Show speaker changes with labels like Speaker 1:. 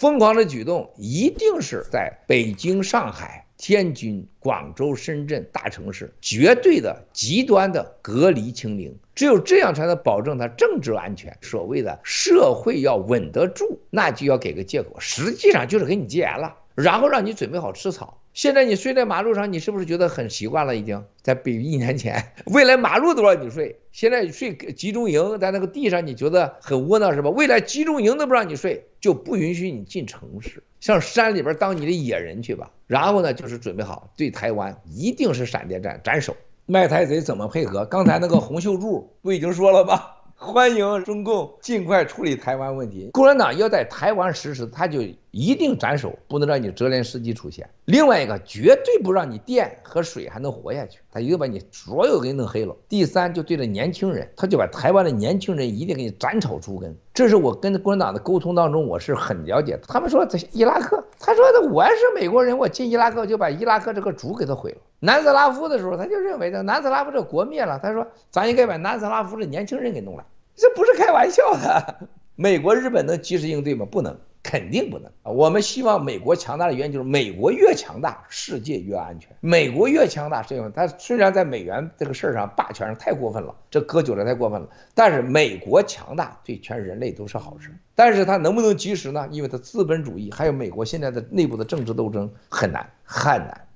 Speaker 1: 疯狂的举动一定是在北京、上海、天津、广州、深圳大城市绝对的极端的隔离清零，只有这样才能保证他政治安全。所谓的社会要稳得住，那就要给个借口，实际上就是给你戒严了，然后让你准备好吃草。现在你睡在马路上，你是不是觉得很习惯了？已经在比一年前，未来马路都让你睡。现在睡集中营，在那个地上，你觉得很窝囊是吧？未来集中营都不让你睡，就不允许你进城市，上山里边当你的野人去吧。然后呢，就是准备好对台湾一定是闪电战，斩首卖台贼怎么配合？刚才那个洪秀柱不已经说了吗？欢迎中共尽快处理台湾问题。共产党要在台湾实施，他就一定斩首，不能让你泽连斯基出现。另外一个，绝对不让你电和水还能活下去，他一定把你所有给弄黑了。第三，就对着年轻人，他就把台湾的年轻人一定给你斩草除根。这是我跟共产党的沟通当中，我是很了解。他们说在伊拉克。他说：“的，我是美国人，我进伊拉克就把伊拉克这个主给他毁了。南斯拉夫的时候，他就认为这南斯拉夫这国灭了，他说咱应该把南斯拉夫这年轻人给弄来，这不是开玩笑的。美国、日本能及时应对吗？不能。”肯定不能啊！我们希望美国强大的原因就是，美国越强大，世界越安全。美国越强大，是因为它虽然在美元这个事儿上霸权上太过分了，这割韭菜太过分了，但是美国强大对全人类都是好事。但是它能不能及时呢？因为它资本主义，还有美国现在的内部的政治斗争很难，很难。